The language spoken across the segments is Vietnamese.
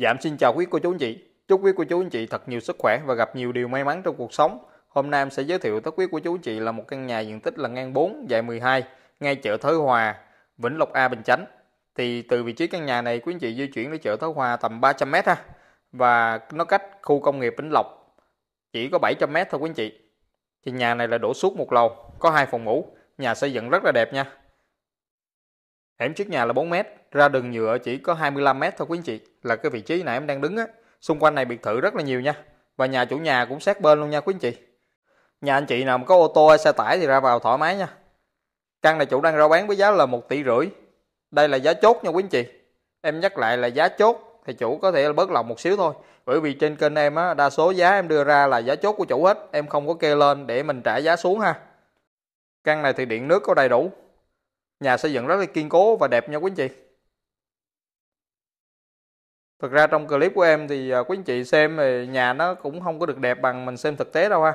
Giảm xin chào quý cô chú anh chị. Chúc quý cô chú anh chị thật nhiều sức khỏe và gặp nhiều điều may mắn trong cuộc sống. Hôm nay em sẽ giới thiệu tới quý cô chú anh chị là một căn nhà diện tích là ngang 4, dài 12, ngay chợ Thới Hòa, Vĩnh Lộc A Bình Chánh. Thì từ vị trí căn nhà này quý anh chị di chuyển đến chợ Thới Hòa tầm 300 m ha. Và nó cách khu công nghiệp Vĩnh Lộc chỉ có 700 m thôi quý anh chị. Thì nhà này là đổ suốt một lầu, có hai phòng ngủ, nhà xây dựng rất là đẹp nha. Hẻm trước nhà là 4 mét, ra đường nhựa chỉ có 25 mét thôi quý anh chị, là cái vị trí này em đang đứng á. Xung quanh này biệt thự rất là nhiều nha. Và nhà chủ nhà cũng sát bên luôn nha quý anh chị. Nhà anh chị nào mà có ô tô hay xe tải thì ra vào thoải mái nha. Căn này chủ đang rao bán với giá là 1 tỷ rưỡi. Đây là giá chốt nha quý anh chị. Em nhắc lại là giá chốt thì chủ có thể là bớt lòng một xíu thôi. Bởi vì trên kênh em á, đa số giá em đưa ra là giá chốt của chủ hết. Em không có kê lên để mình trả giá xuống ha. Căn này thì điện nước có đầy đủ, nhà xây dựng rất là kiên cố và đẹp nha quý anh chị thực ra trong clip của em thì à, quý anh chị xem thì nhà nó cũng không có được đẹp bằng mình xem thực tế đâu ha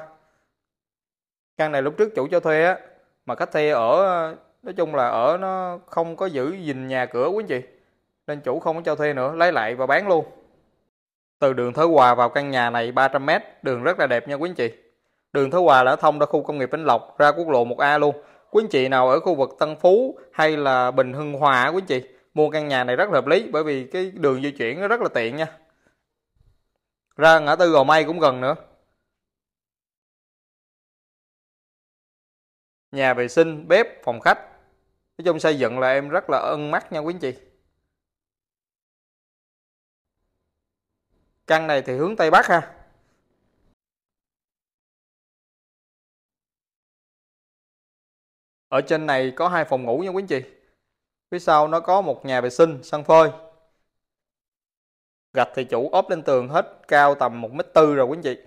căn này lúc trước chủ cho thuê á mà khách thuê ở à, nói chung là ở nó không có giữ gìn nhà cửa quý anh chị nên chủ không có cho thuê nữa lấy lại và bán luôn từ đường Thới Hòa vào căn nhà này 300m đường rất là đẹp nha quý anh chị đường Thới Hòa đã thông ra khu công nghiệp Vĩnh Lộc ra quốc lộ 1A luôn quý anh chị nào ở khu vực Tân Phú hay là Bình Hưng Hòa quý anh chị mua căn nhà này rất là hợp lý bởi vì cái đường di chuyển nó rất là tiện nha ra ngã tư Gò Mây cũng gần nữa nhà vệ sinh bếp phòng khách nói chung xây dựng là em rất là ân mắt nha quý anh chị căn này thì hướng tây bắc ha ở trên này có hai phòng ngủ nha quý anh chị phía sau nó có một nhà vệ sinh sân phơi gạch thì chủ ốp lên tường hết cao tầm một m tư rồi quý anh chị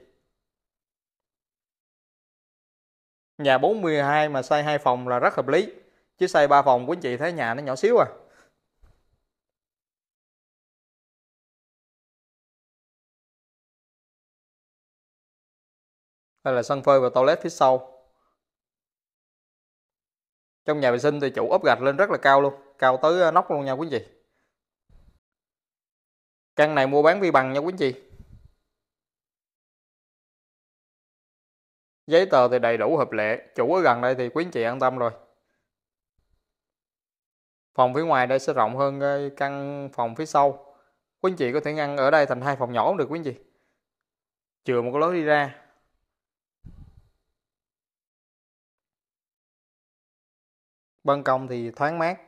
nhà 42 mà xây hai phòng là rất hợp lý chứ xây ba phòng quý anh chị thấy nhà nó nhỏ xíu à đây là sân phơi và toilet phía sau trong nhà vệ sinh thì chủ ốp gạch lên rất là cao luôn cao tới à, nóc luôn nha quý anh chị căn này mua bán vi bằng nha quý anh chị giấy tờ thì đầy đủ hợp lệ chủ ở gần đây thì quý anh chị an tâm rồi phòng phía ngoài đây sẽ rộng hơn căn phòng phía sau quý anh chị có thể ngăn ở đây thành hai phòng nhỏ cũng được quý anh chị chừa một cái lối đi ra ban công thì thoáng mát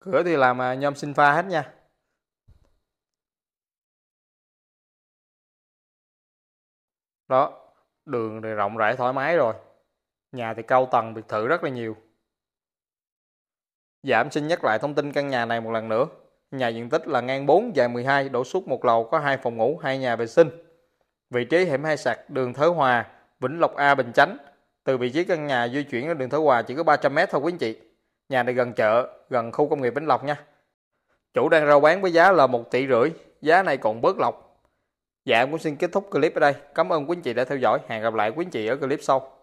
cửa thì làm à, nhôm sinh pha hết nha đó đường thì rộng rãi thoải mái rồi nhà thì cao tầng biệt thự rất là nhiều giảm dạ, xin nhắc lại thông tin căn nhà này một lần nữa nhà diện tích là ngang 4 dài 12 đổ suốt một lầu có hai phòng ngủ hai nhà vệ sinh vị trí hẻm hai sạc đường Thới Hòa Vĩnh Lộc A Bình Chánh. Từ vị trí căn nhà di chuyển đến đường Thới Hòa chỉ có 300m thôi quý anh chị. Nhà này gần chợ, gần khu công nghiệp Vĩnh Lộc nha. Chủ đang rao bán với giá là 1 tỷ rưỡi, giá này còn bớt lọc. Dạ em cũng xin kết thúc clip ở đây. Cảm ơn quý anh chị đã theo dõi. Hẹn gặp lại quý anh chị ở clip sau.